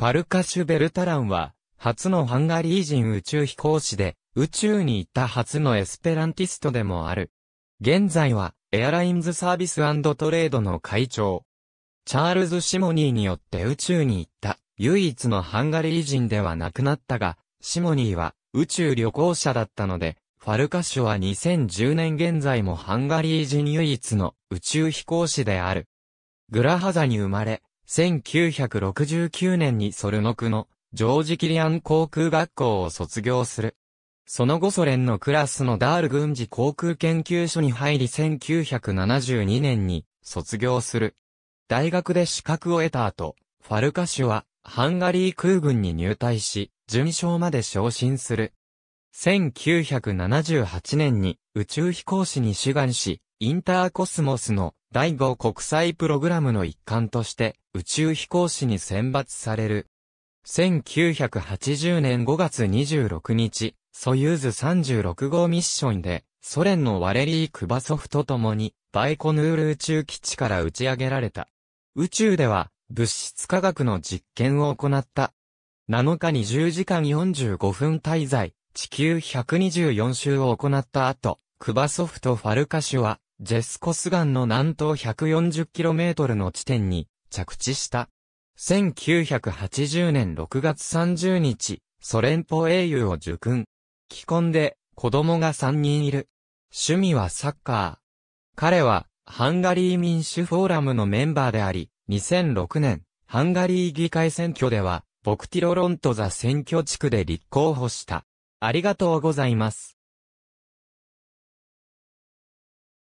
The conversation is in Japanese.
ファルカシュ・ベルタランは、初のハンガリー人宇宙飛行士で、宇宙に行った初のエスペランティストでもある。現在は、エアラインズサービストレードの会長。チャールズ・シモニーによって宇宙に行った、唯一のハンガリー人ではなくなったが、シモニーは宇宙旅行者だったので、ファルカシュは2010年現在もハンガリー人唯一の宇宙飛行士である。グラハザに生まれ、1969年にソルノクのジョージ・キリアン航空学校を卒業する。その後ソ連のクラスのダール軍事航空研究所に入り1972年に卒業する。大学で資格を得た後、ファルカシュはハンガリー空軍に入隊し、準将まで昇進する。1978年に宇宙飛行士に志願し、インターコスモスの第5国際プログラムの一環として宇宙飛行士に選抜される。1980年5月26日、ソユーズ36号ミッションで、ソ連のワレリー・クバソフと共に、バイコヌール宇宙基地から打ち上げられた。宇宙では、物質科学の実験を行った。7日に0時間45分滞在、地球124周を行った後、クバソフとファルカシュは、ジェスコスガンの南東 140km の地点に着地した。1980年6月30日、ソ連邦英雄を受訓。既婚で子供が3人いる。趣味はサッカー。彼はハンガリー民主フォーラムのメンバーであり、2006年、ハンガリー議会選挙では、ボクティロロントザ選挙地区で立候補した。ありがとうございます。